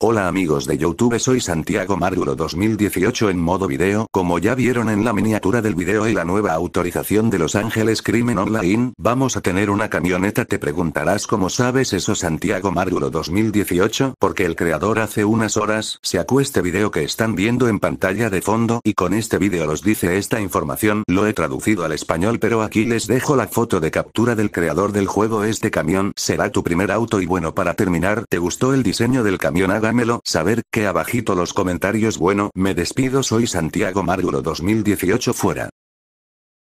Hola amigos de Youtube soy Santiago Maruro 2018 en modo video como ya vieron en la miniatura del video y la nueva autorización de Los Ángeles Crimen Online vamos a tener una camioneta te preguntarás cómo sabes eso Santiago Maruro 2018 porque el creador hace unas horas sacó este video que están viendo en pantalla de fondo y con este video los dice esta información lo he traducido al español pero aquí les dejo la foto de captura del creador del juego este camión será tu primer auto y bueno para terminar te gustó el diseño del camión dámelo saber que abajito los comentarios bueno me despido soy Santiago Marguro 2018 fuera.